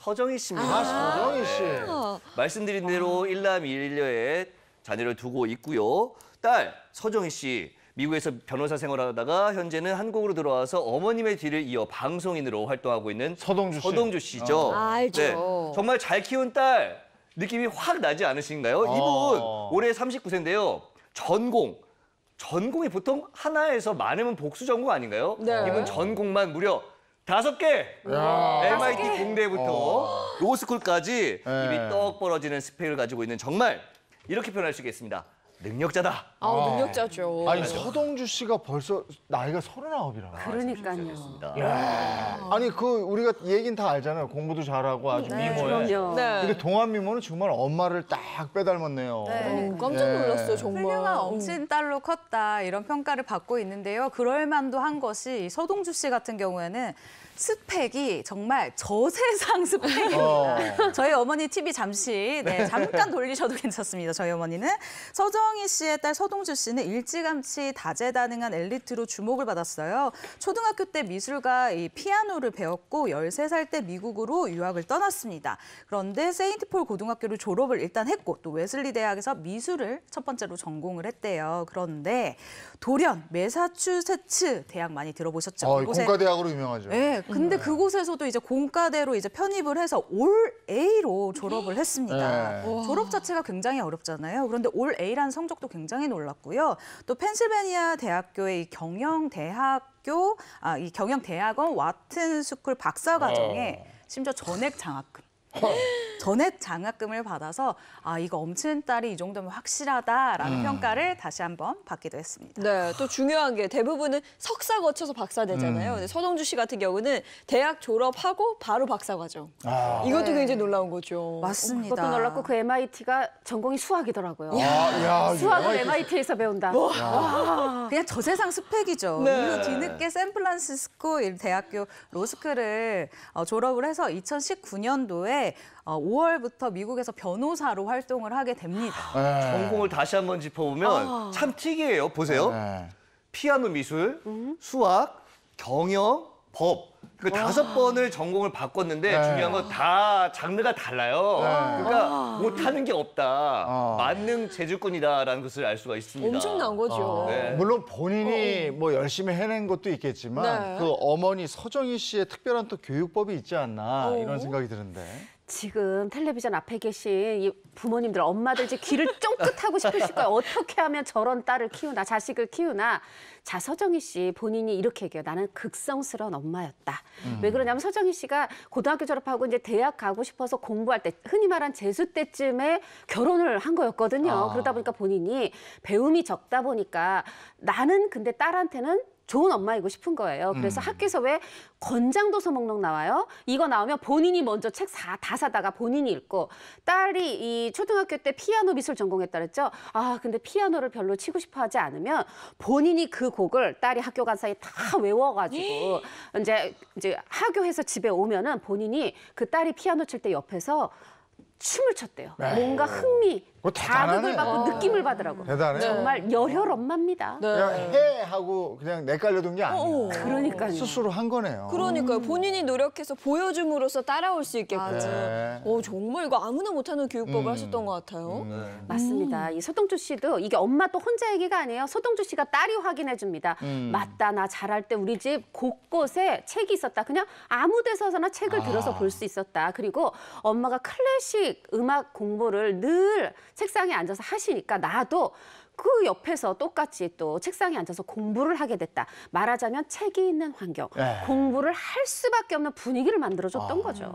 서정희 씨입니다. 아, 아, 서정희 씨. 네. 말씀드린 대로 아. 일남일녀의 자녀를 두고 있고요. 딸 서정희 씨 미국에서 변호사 생활하다가 현재는 한국으로 들어와서 어머님의 뒤를 이어 방송인으로 활동하고 있는 서동주, 씨. 서동주 씨죠. 어. 아, 알죠. 네, 정말 잘 키운 딸 느낌이 확 나지 않으신가요? 아. 이분 올해 39세인데요. 전공 전공이 보통 하나에서 많으면 복수 전공 아닌가요? 네. 이분 전공만 무려 다섯 개 네, MIT 다 공대부터 로스쿨까지 어. 네. 입이 떡 벌어지는 스펙을 가지고 있는 정말 이렇게 표현할 수 있겠습니다. 능력자다. 아, 아. 능력자죠. 아니 서동주 씨가 벌써 나이가 서른아홉이라. 그러니까요. 야. 아니 그 우리가 얘긴 다 알잖아요. 공부도 잘하고 아주 네, 미모에. 그럼요. 네. 동안 미모는 정말 엄마를 딱 빼닮았네요. 네. 네. 어, 깜짝 놀랐어요 정말. 훌륭한 음. 엄친 딸로 컸다 이런 평가를 받고 있는데요. 그럴 만도 한 것이 서동주 씨 같은 경우에는 스펙이 정말 저세상 스펙입니다. 어. 저희 어머니 TV 잠시 네, 잠깐 돌리셔도 괜찮습니다. 저희 어머니는 서정 서정희 씨의 딸 서동주 씨는 일찌감치 다재다능한 엘리트로 주목을 받았어요. 초등학교 때 미술과 이 피아노를 배웠고 1 3살때 미국으로 유학을 떠났습니다. 그런데 세인트폴 고등학교를 졸업을 일단 했고 또 웨슬리 대학에서 미술을 첫 번째로 전공을 했대요. 그런데 돌연 메사추세츠 대학 많이 들어보셨죠? 어, 그곳에... 공과대학으로 유명하죠. 네, 근데 음. 그곳에서도 이제 공과대로 이제 편입을 해서 올 A로 졸업을 했습니다. 네. 졸업 자체가 굉장히 어렵잖아요. 그런데 올 A란 성 성적도 굉장히 놀랐고요. 또 펜실베니아 대학교의 경영 대학교 아, 이 경영 대학원 와튼 스쿨 박사 과정에 심지어 전액 장학금. 전액 장학금을 받아서 아 이거 엄친 딸이 이 정도면 확실하다라는 음. 평가를 다시 한번 받기도 했습니다. 네, 또 중요한 게 대부분은 석사 거쳐서 박사 되잖아요. 음. 서동주 씨 같은 경우는 대학 졸업하고 바로 박사 과정. 아. 이것도 네. 굉장히 놀라운 거죠. 맞습니다. 그것도 놀랐고 그 MIT가 전공이 수학이더라고요. 야. 야, 수학을 야, MIT에서 배운다. 와. 그냥 저 세상 스펙이죠. 네. 뒤늦게 샌프란시스코 대학교 로스쿨을 어, 졸업을 해서 2019년도에 5월부터 어, 미국에서 변호사로 활동을 하게 됩니다. 아. 네. 전공을 다시 한번 짚어보면 아. 참 특이해요. 보세요. 네. 피아노 미술, 음. 수학, 경영, 법. 그 다섯 번을 전공을 바꿨는데 네. 중요한 건 다 장르가 달라요. 네. 그러니까 아. 못하는 게 없다. 어. 만능 재주꾼이다라는 것을 알 수가 있습니다. 엄청난 거죠. 어. 네. 물론 본인이 어. 뭐 열심히 해낸 것도 있겠지만 네. 그 어머니 서정희 씨의 특별한 또 교육법이 있지 않나 어. 이런 생각이 드는데. 지금 텔레비전 앞에 계신 이 부모님들, 엄마들 이제 귀를 쫑긋하고 싶으실 거예요. 어떻게 하면 저런 딸을 키우나, 자식을 키우나. 자, 서정희 씨 본인이 이렇게 얘기해요. 나는 극성스러운 엄마였다. 음. 왜 그러냐면 서정희 씨가 고등학교 졸업하고 이제 대학 가고 싶어서 공부할 때, 흔히 말한 재수 때쯤에 결혼을 한 거였거든요. 아. 그러다 보니까 본인이 배움이 적다 보니까 나는 근데 딸한테는 좋은 엄마이고 싶은 거예요. 그래서 음. 학교에서 왜 권장도 서목록 나와요? 이거 나오면 본인이 먼저 책 다 사다가 본인이 읽고 딸이 이 초등학교 때 피아노 미술 전공했다 그랬죠? 아 근데 피아노를 별로 치고 싶어 하지 않으면 본인이 그 곡을 딸이 학교 간 사이에 다 외워가지고 이제 이제 학교에서 집에 오면은 본인이 그 딸이 피아노 칠 때 옆에서 춤을 췄대요. 네. 뭔가 흥미, 자극을 받고 어. 느낌을 받으라고. 대단해. 정말 네. 열혈 엄마입니다. 네. 그냥 해 하고 그냥 내깔려둔 게 아니에요. 그러니까요. 스스로 한 거네요. 그러니까요. 본인이 노력해서 보여줌으로써 따라올 수 있게끔. 네. 어, 정말 이거 아무나 못하는 교육법을 음. 하셨던 것 같아요. 음, 네. 음. 맞습니다. 음. 이 서동주 씨도 이게 엄마 또 혼자 얘기가 아니에요. 서동주 씨가 딸이 확인해 줍니다. 음. 맞다, 나 잘할 때 우리 집 곳곳에 책이 있었다. 그냥 아무 데서나 책을 아. 들어서 볼 수 있었다. 그리고 엄마가 클래식 조금씩 음악 공부를 늘 책상에 앉아서 하시니까 나도 그 옆에서 똑같이 또 책상에 앉아서 공부를 하게 됐다. 말하자면 책이 있는 환경, 에이. 예. 공부를 할 수밖에 없는 분위기를 만들어줬던 아. 거죠.